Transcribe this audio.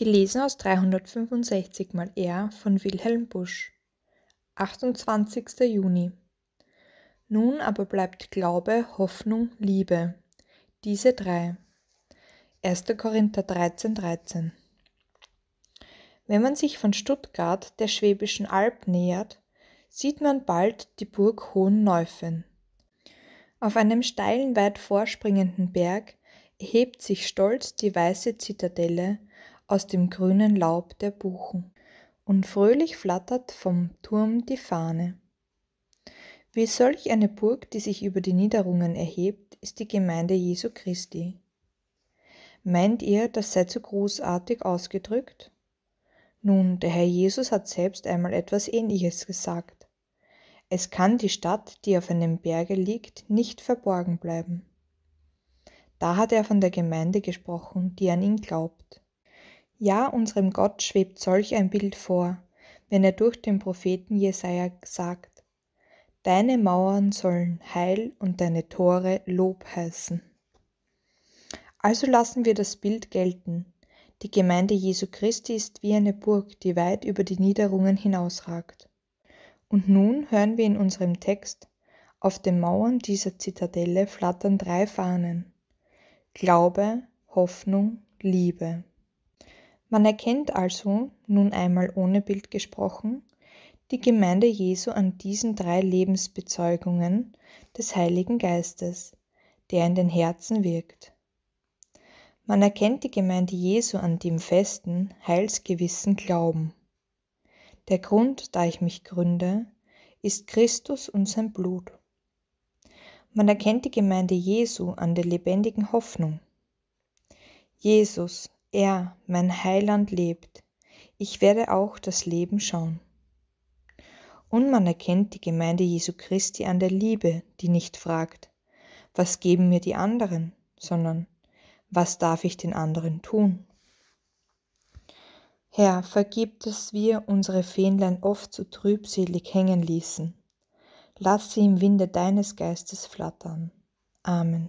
Gelesen aus 365 mal R von Wilhelm Busch. 28. Juni. Nun aber bleibt Glaube, Hoffnung, Liebe. Diese drei. 1. Korinther 13, 13. Wenn man sich von Stuttgart der Schwäbischen Alb nähert, sieht man bald die Burg Hohenneufen. Auf einem steilen, weit vorspringenden Berg erhebt sich stolz die weiße Zitadelle, aus dem grünen Laub der Buchen, und fröhlich flattert vom Turm die Fahne. Wie solch eine Burg, die sich über die Niederungen erhebt, ist die Gemeinde Jesu Christi. Meint ihr, das sei zu großartig ausgedrückt? Nun, der Herr Jesus hat selbst einmal etwas Ähnliches gesagt. Es kann die Stadt, die auf einem Berge liegt, nicht verborgen bleiben. Da hat er von der Gemeinde gesprochen, die an ihn glaubt. Ja, unserem Gott schwebt solch ein Bild vor, wenn er durch den Propheten Jesaja sagt: Deine Mauern sollen Heil und deine Tore Lob heißen. Also lassen wir das Bild gelten. Die Gemeinde Jesu Christi ist wie eine Burg, die weit über die Niederungen hinausragt. Und nun hören wir in unserem Text, auf den Mauern dieser Zitadelle flattern drei Fahnen. Glaube, Hoffnung, Liebe. Man erkennt also, nun einmal ohne Bild gesprochen, die Gemeinde Jesu an diesen drei Lebensbezeugungen des Heiligen Geistes, der in den Herzen wirkt. Man erkennt die Gemeinde Jesu an dem festen, heilsgewissen Glauben. Der Grund, da ich mich gründe, ist Christus und sein Blut. Man erkennt die Gemeinde Jesu an der lebendigen Hoffnung. Jesus, er, mein Heiland, lebt. Ich werde auch das Leben schauen. Und man erkennt die Gemeinde Jesu Christi an der Liebe, die nicht fragt, was geben mir die anderen, sondern was darf ich den anderen tun? Herr, vergib, dass wir unsere Fähnlein oft zu so trübselig hängen ließen. Lass sie im Winde deines Geistes flattern. Amen.